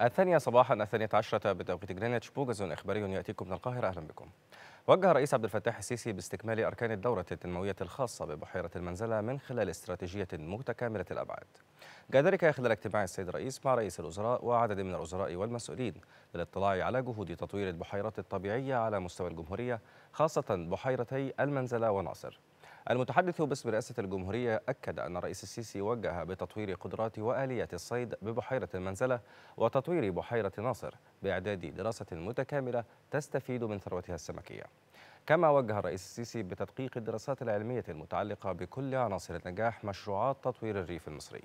الثانية صباحا الثانية عشرة بتوقيت جرينتش بوجز إخباري يأتيكم من القاهرة أهلا بكم. وجه الرئيس عبد الفتاح السيسي باستكمال أركان الدورة التنموية الخاصة ببحيرة المنزلة من خلال استراتيجية متكاملة الأبعاد. جاء ذلك خلال اجتماع السيد الرئيس مع رئيس الوزراء وعدد من الوزراء والمسؤولين للاطلاع على جهود تطوير البحيرات الطبيعية على مستوى الجمهورية خاصة بحيرتي المنزلة وناصر. المتحدث باسم رئاسة الجمهورية أكد أن الرئيس السيسي وجه بتطوير قدرات وآليات الصيد ببحيرة المنزلة وتطوير بحيرة ناصر بإعداد دراسة متكاملة تستفيد من ثروتها السمكية كما وجه الرئيس السيسي بتدقيق الدراسات العلمية المتعلقة بكل عناصر النجاح مشروعات تطوير الريف المصري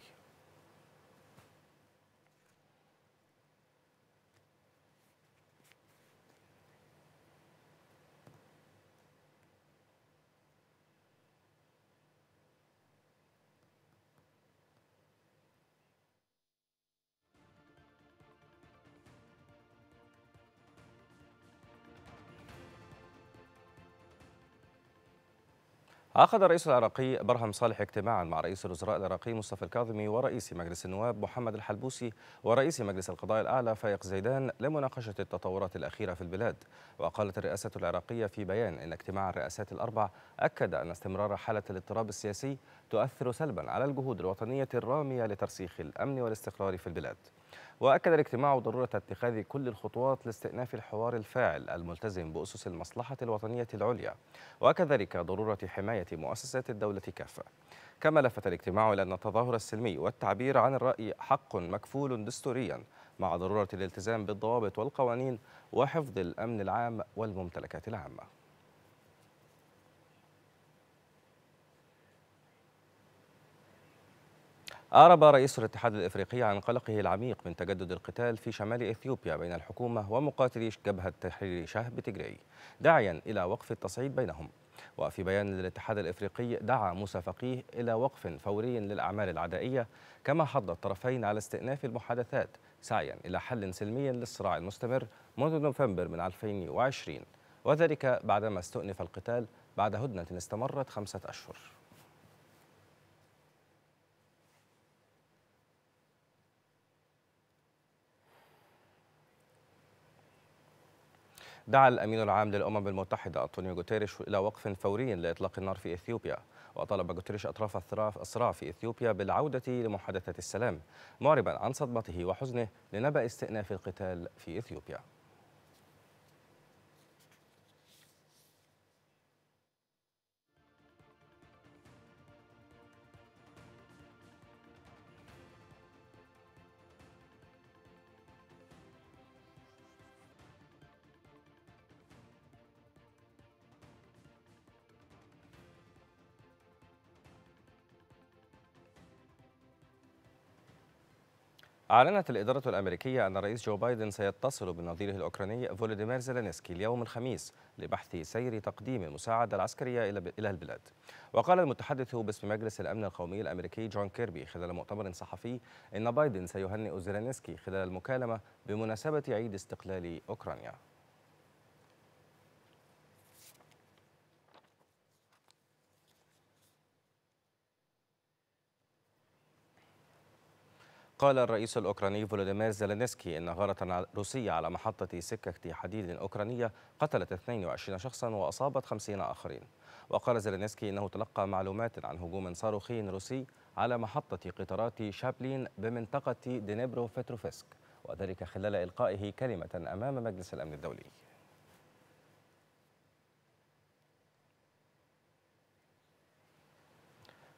عقد الرئيس العراقي برهم صالح اجتماعا مع رئيس الوزراء العراقي مصطفى الكاظمي ورئيس مجلس النواب محمد الحلبوسي ورئيس مجلس القضاء الأعلى فايق زيدان لمناقشة التطورات الأخيرة في البلاد وقالت الرئاسة العراقية في بيان أن اجتماع الرئاسات الأربع أكد أن استمرار حالة الاضطراب السياسي تؤثر سلبا على الجهود الوطنية الرامية لترسيخ الأمن والاستقرار في البلاد وأكد الاجتماع ضرورة اتخاذ كل الخطوات لاستئناف الحوار الفاعل الملتزم بأسس المصلحة الوطنية العليا وكذلك ضرورة حماية مؤسسات الدولة كافة كما لفت الاجتماع إلى أن التظاهر السلمي والتعبير عن الرأي حق مكفول دستوريا مع ضرورة الالتزام بالضوابط والقوانين وحفظ الأمن العام والممتلكات العامة أعرب رئيس الاتحاد الإفريقي عن قلقه العميق من تجدد القتال في شمال إثيوبيا بين الحكومة ومقاتلي جبهة تحرير شهب تجري داعيا إلى وقف التصعيد بينهم وفي بيان للاتحاد الإفريقي دعا مسافقيه إلى وقف فوري للأعمال العدائية كما حض الطرفين على استئناف المحادثات سعيا إلى حل سلمي للصراع المستمر منذ نوفمبر من 2020 وذلك بعدما استؤنف القتال بعد هدنة استمرت خمسة أشهر دعا الأمين العام للأمم المتحدة أنطونيو غوتيريش إلى وقف فوري لإطلاق النار في إثيوبيا وطالب غوتيريش أطراف الصراع في إثيوبيا بالعودة لمحادثة السلام معربا عن صدمته وحزنه لنبأ استئناف القتال في إثيوبيا أعلنت الإدارة الأمريكية أن الرئيس جو بايدن سيتصل بنظيره الأوكراني فولوديمير زيلينسكي اليوم الخميس لبحث سير تقديم المساعدة العسكرية إلى البلاد وقال المتحدث باسم مجلس الأمن القومي الأمريكي جون كيربي خلال مؤتمر صحفي أن بايدن سيهنئ زيلينسكي خلال المكالمة بمناسبة عيد استقلال أوكرانيا قال الرئيس الأوكراني فولوديمير زيلينسكي إن غارة روسية على محطة سكة حديد أوكرانية قتلت 22 شخصا وأصابت 50 آخرين وقال زيلينسكي إنه تلقى معلومات عن هجوم صاروخي روسي على محطة قطارات شابلين بمنطقة دينيبرو فيتروفسك وذلك خلال إلقائه كلمة أمام مجلس الأمن الدولي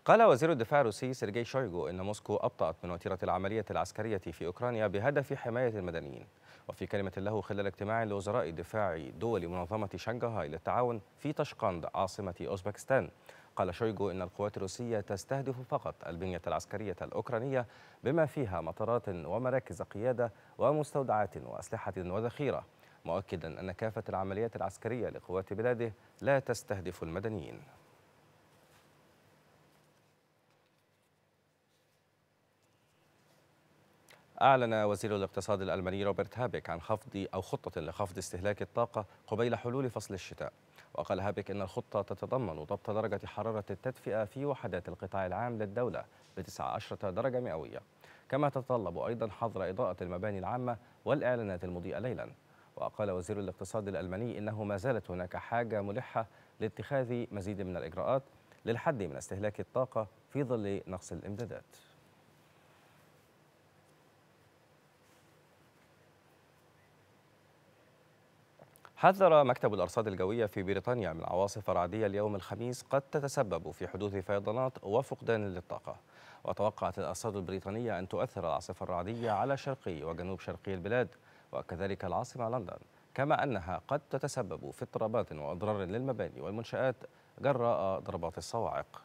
قال وزير الدفاع الروسي سيرجي شويغو إن موسكو أبطأت من وتيرة العملية العسكرية في أوكرانيا بهدف حماية المدنيين وفي كلمة له خلال اجتماع لوزراء دفاع دول منظمة شنغهاي للتعاون في طشقند عاصمة أوزبكستان قال شويغو إن القوات الروسية تستهدف فقط البنية العسكرية الأوكرانية بما فيها مطارات ومراكز قيادة ومستودعات وأسلحة وذخيرة مؤكدا أن كافة العمليات العسكرية لقوات بلاده لا تستهدف المدنيين أعلن وزير الاقتصاد الألماني روبرت هابيك عن خفض أو خطة لخفض استهلاك الطاقة قبيل حلول فصل الشتاء وقال هابيك إن الخطة تتضمن ضبط درجة حرارة التدفئة في وحدات القطاع العام للدولة ب 19 درجة مئوية كما تتطلب أيضا حظر إضاءة المباني العامة والإعلانات المضيئة ليلا وقال وزير الاقتصاد الألماني إنه ما زالت هناك حاجة ملحة لاتخاذ مزيد من الإجراءات للحد من استهلاك الطاقة في ظل نقص الإمدادات حذر مكتب الأرصاد الجوية في بريطانيا من عواصف رعدية اليوم الخميس قد تتسبب في حدوث فيضانات وفقدان للطاقة وتوقعت الأرصاد البريطانية أن تؤثر العاصفة الرعدية على شرقي وجنوب شرقي البلاد وكذلك العاصمة لندن كما أنها قد تتسبب في اضطرابات وأضرار للمباني والمنشآت جراء ضربات الصواعق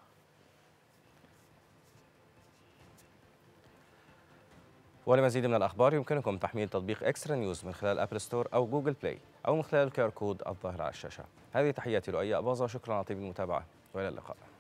ولمزيد من الأخبار يمكنكم تحميل تطبيق إكسترا نيوز من خلال أبل ستور أو جوجل بلاي أو من خلال الكيار كود الظاهر على الشاشة هذه تحياتي لؤي أباظة شكرا على طيب المتابعة وإلى اللقاء